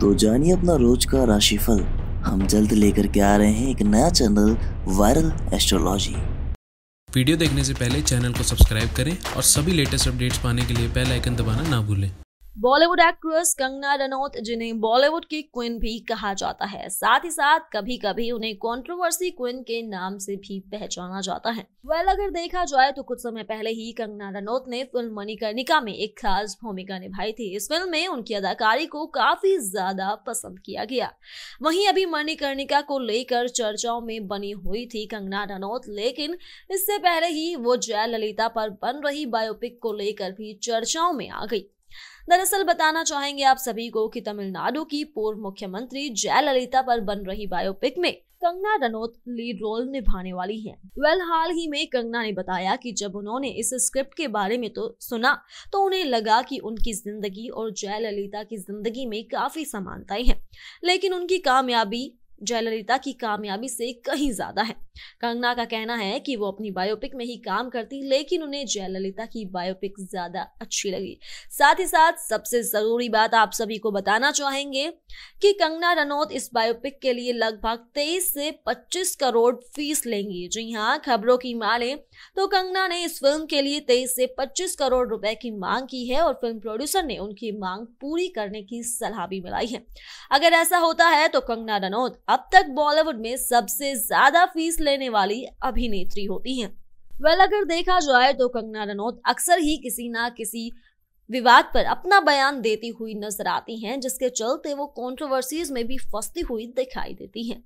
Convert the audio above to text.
तो जानिए अपना रोज का राशिफल हम जल्द लेकर के आ रहे हैं एक नया चैनल वायरल एस्ट्रोलॉजी वीडियो देखने से पहले चैनल को सब्सक्राइब करें और सभी लेटेस्ट अपडेट्स पाने के लिए बेल आइकन दबाना ना भूलें बॉलीवुड एक्ट्रेस कंगना रनौत जिन्हें बॉलीवुड की क्वीन भी कहा जाता है साथ ही साथ कभी कभी उन्हें कंट्रोवर्सी क्वीन के नाम से भी पहचाना जाता है वेल अगर देखा जाए तो कुछ समय पहले ही कंगना रनौत ने फिल्म मणिकर्णिका में एक खास भूमिका निभाई थी इस फिल्म में उनकी अदाकारी को काफी ज्यादा पसंद किया गया वही अभी मणिकर्णिका को लेकर चर्चाओं में बनी हुई थी कंगना रनौत लेकिन इससे पहले ही वो जयललिता पर बन रही बायोपिक को लेकर भी चर्चाओं में आ गई दरअसल बताना चाहेंगे आप सभी को कि तमिलनाडु की पूर्व मुख्यमंत्री जयललिता पर बन रही बायोपिक में कंगना रनौत लीड रोल निभाने वाली हैं। वेल हाल ही में कंगना ने बताया कि जब उन्होंने इस स्क्रिप्ट के बारे में तो सुना तो उन्हें लगा कि उनकी जिंदगी और जयललिता की जिंदगी में काफी समानताएं हैं लेकिन उनकी कामयाबी जयललिता की कामयाबी से कहीं ज्यादा है कंगना का कहना है कि वो अपनी बायोपिक में ही काम करती लेकिन उन्हें जयललिता की बायोपिक ज्यादा अच्छी लगी साथ ही साथ सबसे जरूरी बात आप सभी को बताना चाहेंगे कि कंगना रनौत इस बायोपिक के लिए लगभग तेईस से पच्चीस करोड़ फीस लेंगी जी हाँ खबरों की माने तो कंगना ने इस फिल्म के लिए तेईस से पच्चीस करोड़ रुपए की मांग की है और फिल्म प्रोड्यूसर ने उनकी मांग पूरी करने की सलाह भी मिलाई है अगर ऐसा होता है तो कंगना रनौत अब तक बॉलीवुड में सबसे ज्यादा फीस ले लेने वाली अभिनेत्री होती हैं वेल well, अगर देखा जाए तो कंगना रनौत अक्सर ही किसी ना किसी विवाद पर अपना बयान देती हुई नजर आती हैं जिसके चलते वो कॉन्ट्रोवर्सीज में भी फंसती हुई दिखाई देती हैं